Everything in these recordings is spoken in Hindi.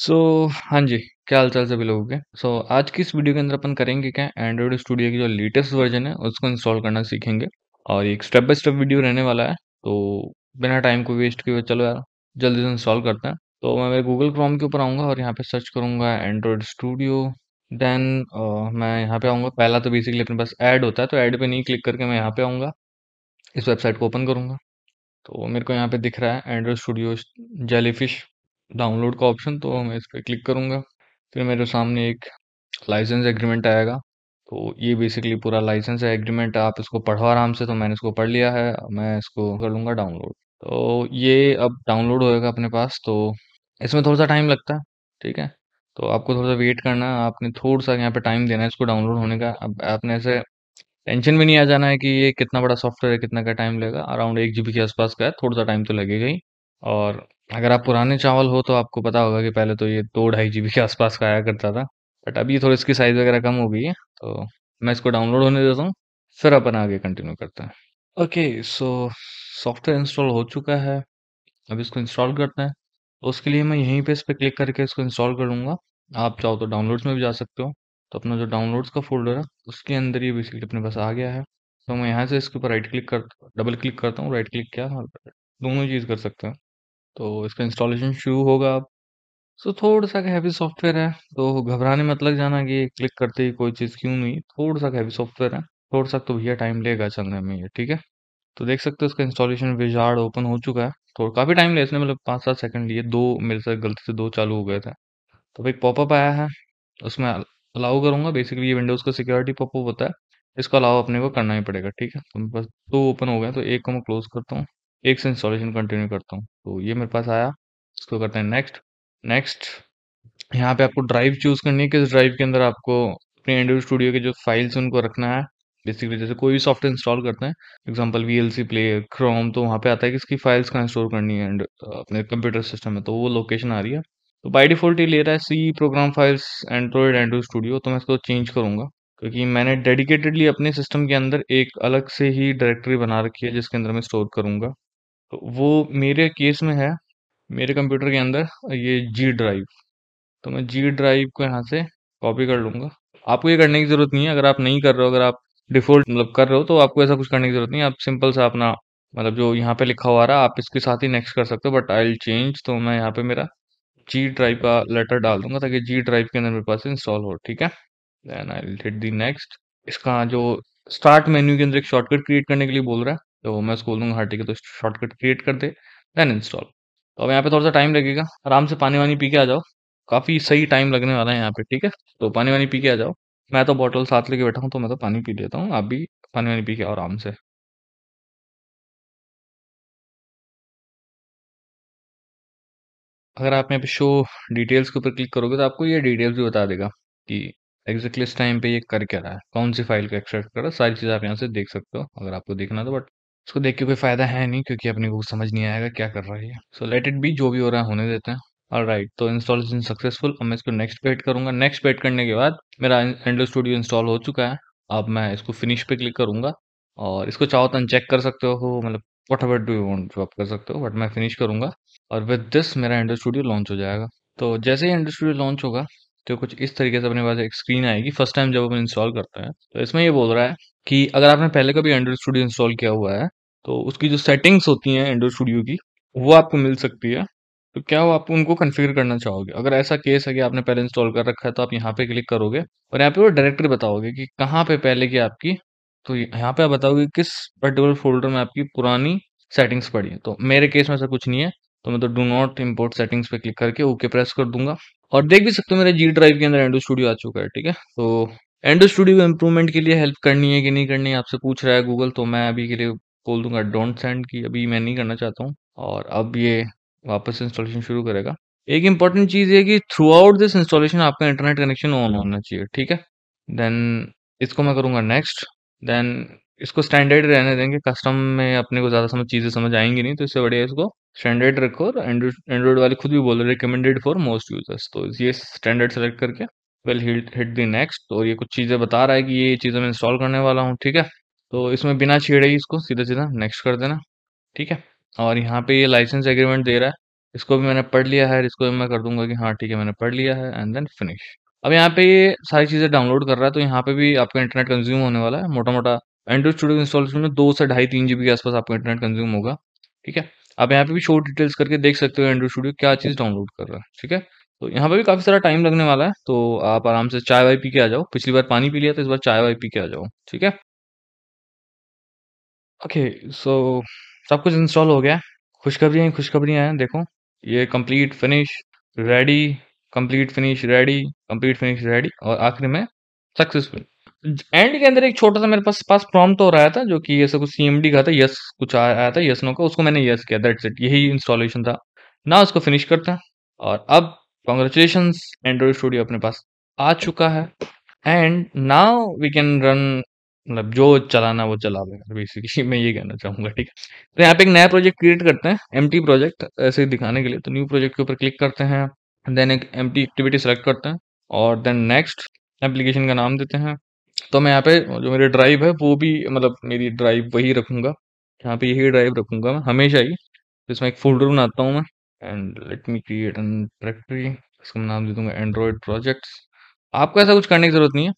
सो so, हाँ जी क्या हाल चाल सभी लोगों के सो so, आज की इस वीडियो के अंदर अपन करेंगे क्या एंड्रॉयड स्टूडियो की जो लेटेस्ट वर्जन है उसको इंस्टॉल करना सीखेंगे और एक स्टेप बाय स्टेप वीडियो रहने वाला है तो बिना टाइम को वेस्ट किए चलो यार जल्दी से इंस्टॉल करते हैं तो मैं गूगल क्रोम के ऊपर आऊँगा और यहाँ पर सर्च करूँगा एंड्रॉयड स्टूडियो देन मैं यहाँ पर आऊँगा पहला तो बेसिकली अपने पास एड होता है तो ऐड पर नहीं क्लिक करके मैं यहाँ पर आऊँगा इस वेबसाइट को ओपन करूँगा तो मेरे को यहाँ पर दिख रहा है एंड्रॉयड स्टूडियो जेलीफिश डाउनलोड का ऑप्शन तो मैं इस पर क्लिक करूँगा फिर मेरे सामने एक लाइसेंस एग्रीमेंट आएगा तो ये बेसिकली पूरा लाइसेंस एग्रीमेंट आप इसको पढ़ो आराम से तो मैंने इसको पढ़ लिया है मैं इसको कर लूँगा डाउनलोड तो ये अब डाउनलोड होएगा अपने पास तो इसमें थोड़ा सा टाइम लगता है ठीक है तो आपको थोड़ा सा वेट करना है आपने थोड़ा सा यहाँ पे टाइम देना है इसको डाउनलोड होने का अब आपने ऐसे टेंशन भी नहीं आ जाना है कि ये कितना बड़ा सॉफ्टवेयर है कितना का टाइम लगेगा अराउंड एक जी के आसपास का है थोड़ा सा टाइम तो लगेगा ही और अगर आप पुराने चावल हो तो आपको पता होगा कि पहले तो ये दो ढाई जी के आसपास का आया करता था। बट अभी थोड़ी इसकी साइज़ वग़ैरह कम हो गई है तो मैं इसको डाउनलोड होने देता हूँ, फिर अपन आगे कंटिन्यू करते हैं। ओके सो सॉफ्टवेयर इंस्टॉल हो चुका है। अब इसको इंस्टॉल करते हैं। तो उसके लिए मैं यहीं पे इस पर क्लिक करके इसको इंस्टॉल करूँगा आप चाहो तो डाउनलोड्स में भी जा सकते हो। तो अपना जो डाउनलोड्स का फ़ोल्डर है उसके अंदर ये बेसिकली अपने पास आ गया है। तो मैं यहाँ से इसके ऊपर राइट क्लिक कर डबल क्लिक करता हूँ, राइट क्लिक किया दोनों चीज़ कर सकते हैं। तो इसका इंस्टॉलेशन शुरू होगा अब सो थोड़ा सा हैवी सॉफ्टवेयर है तो घबराने मत लग जाना कि क्लिक करते ही कोई चीज़ क्यों नहीं थोड़ा सा हैवी सॉफ्टवेयर है थोड़ा सा तो भैया टाइम लेगा चलने में ये ठीक है तो देख सकते हो इसका इंस्टॉलेशन विजार्ड ओपन हो चुका है तो काफ़ी टाइम लिया इसने मतलब पाँच सात सेकंड लिए दो मेरे से गलती से दो चालू हो गए थे तो एक पॉपअप आया है उसमें अलाउ करूँगा बेसिकली ये विंडोज़ का सिक्योरिटी पॉपअप होता है इसको अलाउ अपने को करना ही पड़ेगा ठीक है तो बस दो ओपन हो गए तो एक को मैं क्लोज करता हूँ एक से इंस्टॉलेशन कंटिन्यू करता हूँ तो ये मेरे पास आया इसको करते हैं नेक्स्ट नेक्स्ट यहाँ पे आपको ड्राइव चूज़ करनी है किस ड्राइव के अंदर आपको अपने एंड्रॉइड स्टूडियो के जो फाइल्स उनको रखना है बेसिकली जैसे कोई भी सॉफ्टवेयर इंस्टॉल करते हैं example V L C player Chrome तो वहाँ पे आता है कि इसकी फाइल्स कहाँ स्टोर करनी है अपने कंप्यूटर सिस्टम में तो वो लोकेशन आ रही है तो बाई डिफॉल्ट ये ले रहा है C program files Android Android Studio तो मैं इसको चेंज करूँगा क्योंकि मैंने डेडिकेटेडली अपने सिस्टम के अंदर एक अलग से ही डायरेक्टरी बना रखी है जिसके अंदर मैं स्टोर करूँगा वो मेरे केस में है मेरे कंप्यूटर के अंदर ये जी ड्राइव तो मैं जी ड्राइव को यहाँ से कॉपी कर लूँगा आपको ये करने की ज़रूरत नहीं है अगर आप नहीं कर रहे हो अगर आप डिफ़ॉल्ट मतलब कर रहे हो तो आपको ऐसा कुछ करने की ज़रूरत नहीं है आप सिंपल सा अपना मतलब जो यहाँ पे लिखा हुआ रहा आप इसके साथ ही नेक्स्ट कर सकते हो बट आई विल चेंज तो मैं यहाँ पे मेरा जी ड्राइव का लेटर डाल दूंगा ताकि जी ड्राइव के अंदर मेरे पास इंस्टॉल हो ठीक है then I hit the next इसका जो स्टार्ट मेन्यू के अंदर एक शॉर्टकट क्रिएट करने के लिए बोल रहा है तो मैं उसको बोलूँगा हर के तो शॉर्टकट क्रिएट कर दे देन इंस्टॉल तो अब यहाँ पे थोड़ा सा टाइम लगेगा आराम से पानी वानी पी के आ जाओ काफ़ी सही टाइम लगने वाला है यहाँ पे ठीक है तो पानी वानी पी के आ जाओ मैं तो बॉटल साथ लेके बैठा हूँ तो मैं तो पानी पी लेता हूँ आप भी पानी वानी पी के आओ आराम से अगर आप यहाँ पे शो डिटेल्स के ऊपर क्लिक करोगे तो आपको ये डिटेल्स भी बता देगा कि एग्जैक्टली इस टाइम पे ये कर क्या रहा है कौन सी फाइल को एक्सट्रैक्ट कर रहा है सारी चीज़ आप यहाँ से देख सकते हो अगर आपको देखना तो बट उसको देख के कोई फ़ायदा है नहीं क्योंकि अपने को समझ नहीं आएगा क्या कर रहा है सो लेट इट बी जो भी हो रहा है होने देते हैं और राइट तो इंस्टॉलेशन सक्सेसफुल अब मैं इसको नेक्स्ट पेट करूंगा नेक्स्ट पेट करने के बाद मेरा एंड्रॉइड स्टूडियो इंस्टॉल हो चुका है अब मैं इसको फिनिश पे क्लिक करूंगा और इसको चाहो तो अनचेक कर सकते हो मतलब वट एवर डू यू जो आप कर सकते हो बट मैं फिनिश करूंगा और विद दिस मेरा एंड्रॉइड स्टूडियो लॉन्च हो जाएगा तो जैसे ही एंड्रॉइड स्टूडियो लॉन्च होगा तो कुछ इस तरीके से अपने पास एक स्क्रीन आएगी फर्स्ट टाइम जब अपन इंस्टॉल करते हैं तो इसमें ये बोल रहा है कि अगर आपने पहले कभी एंड्रॉइड स्टूडियो इंस्टॉल किया हुआ है तो उसकी जो सेटिंग्स होती हैं एंड्रॉइड स्टूडियो की वो आपको मिल सकती है तो क्या वो आप उनको कन्फिगर करना चाहोगे अगर ऐसा केस है कि आपने पहले इंस्टॉल कर रखा है तो आप यहाँ पे क्लिक करोगे और यहाँ पे वो डायरेक्टरी बताओगे कि कहाँ पे पहले की आपकी तो यहाँ पे आप बताओगे किस पर्टिकुलर फोल्डर में आपकी पुरानी सेटिंग्स पड़ी है तो मेरे केस में ऐसा कुछ नहीं है तो मैं तो डू नॉट इम्पोर्ट सेटिंग्स पे क्लिक करके ओके प्रेस कर दूंगा और देख भी सकते हो मेरे जी ड्राइव के अंदर एंडो स्टूडियो आ चुका है ठीक है तो एंडो स्टूडियो को इम्प्रूवमेंट के लिए हेल्प करनी है कि नहीं करनी है आपसे पूछ रहा है गूगल तो मैं अभी के लिए बोल दूंगा डोंट सेंड की अभी मैं नहीं करना चाहता हूँ और अब ये वापस इंस्टॉलेशन शुरू करेगा एक इंपॉर्टेंट चीज़ ये कि थ्रू आउट दिस इंस्टॉलेशन आपका इंटरनेट कनेक्शन ऑन होना चाहिए ठीक है देन इसको मैं करूँगा नेक्स्ट देन इसको स्टैंडर्ड रहने देंगे कस्टम में अपने को ज़्यादा समझ चीज़ें समझ आएंगी नहीं तो इससे बढ़िया इसको स्टैंडर्ड रखो और एंड्रॉइड वाले खुद भी बोल रहे रिकमेंडेड फॉर मोस्ट यूजर्स तो ये स्टैंडर्ड सेलेक्ट करके वेल हिट दी नेक्स्ट और ये कुछ चीज़ें बता रहा है कि ये चीज़ें मैं इंस्टॉल करने वाला हूँ ठीक है तो इसमें बिना छेड़े ही इसको सीधा सीधा नेक्स्ट कर देना ठीक है और यहाँ पे ये लाइसेंस एग्रीमेंट दे रहा है इसको भी मैंने पढ़ लिया है इसको भी मैं कर दूंगा कि हाँ ठीक है मैंने पढ़ लिया है एंड देन फिनिश अब यहाँ पे ये सारी चीज़ें डाउनलोड कर रहा है तो यहाँ पे भी आपका इंटरनेट कंज्यूम होने वाला है मोटा मोटा एंड्रॉइड स्टूडियो इंस्टॉलेशन में दो से ढाई तीन जीबी के आसपास आपका इंटरनेट कंज्यूम होगा ठीक है आप यहाँ पे भी शो डिटेल्स करके देख सकते हो एंड्रॉइड स्टूडियो क्या चीज़ डाउनलोड कर रहा है ठीक है तो यहाँ पे भी काफ़ी सारा टाइम लगने वाला है तो आप आराम से चाय वाई पी के आ जाओ पिछली बार पानी पी लिया तो इस बार चाय वाई पी के आ जाओ ठीक है ओके सो सब कुछ इंस्टॉल हो गया खुशखबरियाँ ही खुशखबरियाँ हैं देखो ये complete finish ready complete finish ready complete finish ready और आखिर में सक्सेसफुल एंड के अंदर एक छोटा सा मेरे पास पास प्रॉम हो रहा था जो कि ऐसा कुछ सीएमडी का था यस कुछ आया था यस नो का उसको मैंने यस किया दैट्स इट यही इंस्टॉलेशन था ना उसको फिनिश करता और अब कॉन्ग्रेचुलेशन एंड्रॉइड स्टूडियो अपने पास आ चुका है and now we can run मतलब जो चलाना वो चला देगा बेसिकली मैं ये कहना चाहूंगा ठीक है तो यहाँ पे एक नया प्रोजेक्ट क्रिएट करते हैं एम प्रोजेक्ट ऐसे दिखाने के लिए तो न्यू प्रोजेक्ट के ऊपर क्लिक करते हैं देन एक एम एक्टिविटी सेलेक्ट करते हैं और देन नेक्स्ट एप्लीकेशन का नाम देते हैं तो मैं यहाँ पे जो मेरी ड्राइव है वो भी मतलब मेरी ड्राइव वही रखूंगा यहाँ पे यही ड्राइव रखूँगा मैं हमेशा ही जिसमें इसमें एक फोल्डर बनाता हूँ मैं and let me create an directory इसका नाम दे दूंगा एंड्रॉयड प्रोजेक्ट्स आपको ऐसा कुछ करने की ज़रूरत नहीं है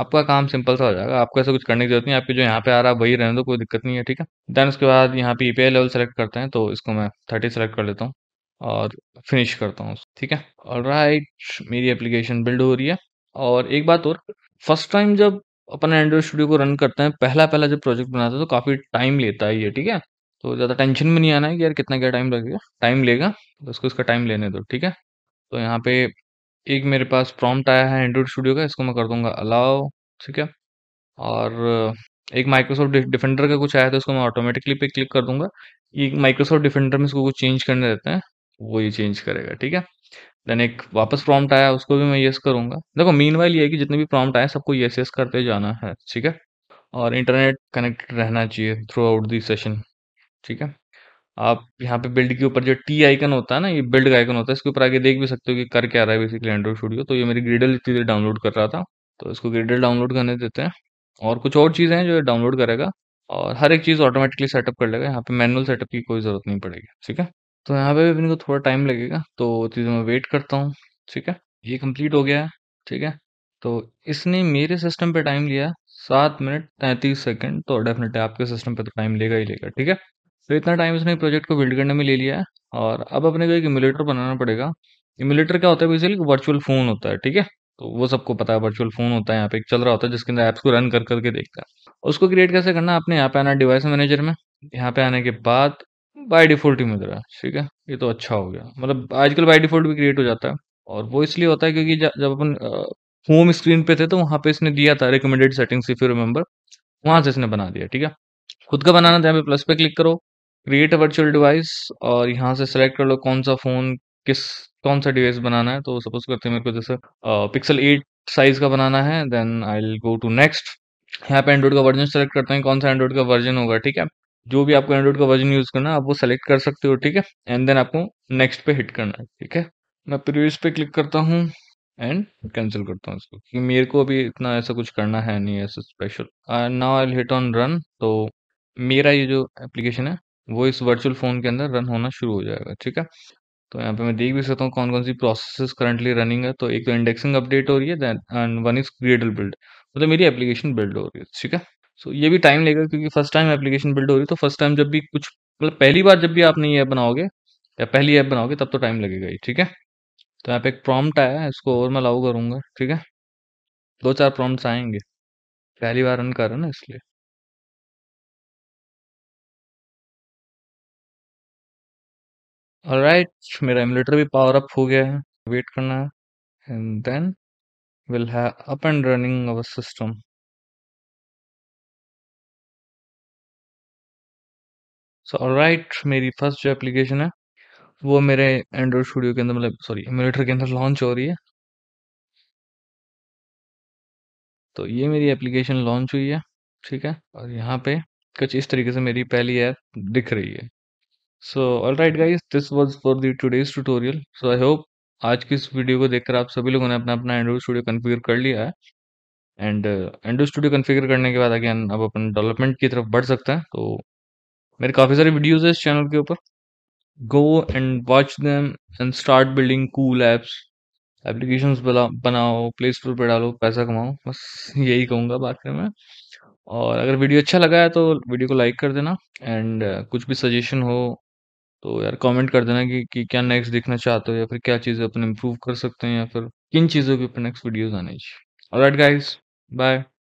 आपका काम सिंपल सा हो जाएगा आपको ऐसा कुछ करने की जरूरत नहीं है आपके जो यहाँ पे आ रहा है वही रहने दो कोई दिक्कत नहीं है ठीक है देन उसके बाद यहाँ पे ई लेवल सेलेक्ट करते हैं तो इसको मैं थर्टी सेलेक्ट कर लेता हूँ और फिनिश करता हूँ ठीक है और राइट मेरी एप्लीकेशन बिल्ड हो रही है और एक बात और फर्स्ट टाइम जब अपन एंड्रॉइड स्टूडियो को रन करते हैं पहला पहला जब प्रोजेक्ट बनाते हैं तो काफ़ी टाइम लेता है ये ठीक है तो ज़्यादा टेंशन में नहीं आना है कि यार कितना क्या टाइम लगेगा टाइम लेगा तो उसको इसका टाइम लेने दो ठीक है तो यहाँ पे एक मेरे पास प्रॉम्प्ट आया है एंड्रॉइड स्टूडियो का इसको मैं कर दूंगा अलाव ठीक है और एक माइक्रोसॉफ्ट डिफेंडर का कुछ आया था उसको मैं ऑटोमेटिकली पे क्लिक कर दूंगा ये माइक्रोसॉफ्ट डिफेंडर में इसको कुछ चेंज करने देते हैं वो ये चेंज करेगा ठीक है देन एक वापस प्रॉम्प्ट आया उसको भी मैं येस करूँगा देखो मीन वाइल ये है कि जितने भी प्रॉम्प्ट आए सबको यस यस करते जाना है ठीक है और इंटरनेट कनेक्टेड रहना चाहिए थ्रू आउट दी सेशन ठीक है आप यहाँ पे बिल्ड के ऊपर जो टी आइकन होता है ना ये बिल्ड का आइकन होता है इसके ऊपर आगे देख भी सकते हो कि कर क्या रहा है बेसिकली एंड्रॉइड स्टूडियो तो ये मेरी ग्रीडल इतनी देर डाउनलोड कर रहा था तो इसको ग्रीडल डाउनलोड करने देते हैं और कुछ और चीज़ें हैं जो डाउनलोड करेगा और हर एक चीज़ ऑटोमेटिकली सेटअप कर लेगा यहाँ पे मैनुअल सेटअप की कोई ज़रूरत नहीं पड़ेगी ठीक है तो यहाँ पे भी अपने को थोड़ा टाइम लगेगा तो चीज़ों में वेट करता हूँ ठीक है ये कंप्लीट हो गया है ठीक है तो इसने मेरे सिस्टम पे टाइम लिया सात मिनट तैंतीस सेकंड तो डेफिनेटली आपके सिस्टम पे तो टाइम लेगा ही लेगा ठीक है तो इतना टाइम इसने प्रोजेक्ट को बिल्ड करने में ले लिया है और अब अपने को एक इम्यूलेटर बनाना पड़ेगा इम्यूलेटर क्या होता है बेसिकली वर्चुअल फ़ोन होता है ठीक है तो वो सबको पता है वर्चुअल फ़ोन होता है यहाँ पे एक चल रहा होता है जिसके अंदर ऐप्स को रन कर करके देखता है उसको क्रिएट कैसे करना आपने यहाँ पे आना डिवाइस मैनेजर में यहाँ पे आने के बाद बाय डिफ़ॉल्ट ही मिल रहा है ठीक है ये तो अच्छा हो गया मतलब आजकल बाय डिफ़ॉल्ट भी क्रिएट हो जाता है और वो इसलिए होता है क्योंकि जब अपन होम स्क्रीन पे थे तो वहाँ पे इसने दिया था recommended settings if you remember वहाँ से इसने बना दिया ठीक है खुद का बनाना था प्लस पे क्लिक करो क्रिएट अ वर्चुअल डिवाइस और यहाँ से सेलेक्ट कर लो कौन सा फ़ोन किस कौन सा डिवाइस बनाना है तो सपोज करते हैं मेरे को जैसे पिक्सल एट साइज़ का बनाना है then I will go to next यहाँ पे एंड्रॉइड का वर्जन सेलेक्ट करते हैं कौन सा एंड्रॉइड का वर्जन होगा ठीक है जो भी आपको एंड्रॉइड का वर्जन यूज़ करना है आप वो सेलेक्ट कर सकते हो ठीक है एंड देन आपको नेक्स्ट पे हिट करना है ठीक है मैं प्रीवियस पे क्लिक करता हूँ एंड कैंसिल करता हूँ इसको क्योंकि मेरे को अभी इतना ऐसा कुछ करना है नहीं ऐसा special now I hit on run तो मेरा ये जो एप्लीकेशन है वो इस वर्चुअल फ़ोन के अंदर रन होना शुरू हो जाएगा ठीक है तो यहाँ पे मैं देख भी सकता हूँ कौन कौन सी प्रोसेस करंटली रनिंग है तो एक तो इंडेक्सिंग अपडेट हो रही है and one is Gradle build मतलब मेरी एप्लीकेशन बिल्ड हो रही है ठीक है सो so, ये भी टाइम लेगा क्योंकि फर्स्ट टाइम एप्लीकेशन बिल्ड हो रही है तो फर्स्ट टाइम जब भी कुछ मतलब पहली बार जब भी आप नई ऐप बनाओगे या पहली ऐप बनाओगे तब तो टाइम लगेगा ही ठीक है तो यहाँ पे एक प्रॉम्प्ट आया है इसको और मैं लागू करूँगा ठीक है दो चार प्रॉम्प्ट्स आएंगे पहली बार रन कर रहे ना इसलिए राइट right, मेरा एमुलेटर भी पावर अप हो गया है वेट करना है and then will have up and running our system so right मेरी फर्स्ट जो एप्लीकेशन है वो मेरे एंड्रॉइड स्टूडियो के अंदर मतलब सॉरी एमुलेटर के अंदर लॉन्च हो रही है तो ये मेरी एप्लीकेशन लॉन्च हुई है ठीक है और यहाँ पे कुछ इस तरीके से मेरी पहली ऐप दिख रही है so all right guys this was for the today's tutorial so I hope आज की इस वीडियो को देखकर आप सभी लोगों ने अपना अपना एंड्रॉइड स्टूडियो कन्फिगर कर लिया है एंड एंड्रॉइड स्टूडियो कन्फिगर करने के बाद अगेन अब अपन डेवलपमेंट की तरफ बढ़ सकते हैं तो मेरे काफ़ी सारे वीडियोस हैं इस चैनल के ऊपर go and watch them and start building cool apps applications बनाओ प्ले स्टोर पर डालो पैसा कमाओ बस यही कहूँगा बाकी में और अगर वीडियो अच्छा लगा है तो वीडियो को लाइक कर देना एंड uh, कुछ भी सजेशन हो तो यार कमेंट कर देना कि, कि क्या नेक्स्ट देखना चाहते हो या फिर क्या चीज़ें अपन इम्प्रूव कर सकते हैं या फिर किन चीज़ों के ऊपर नेक्स्ट वीडियोज आने चाहिए और गाइस बाय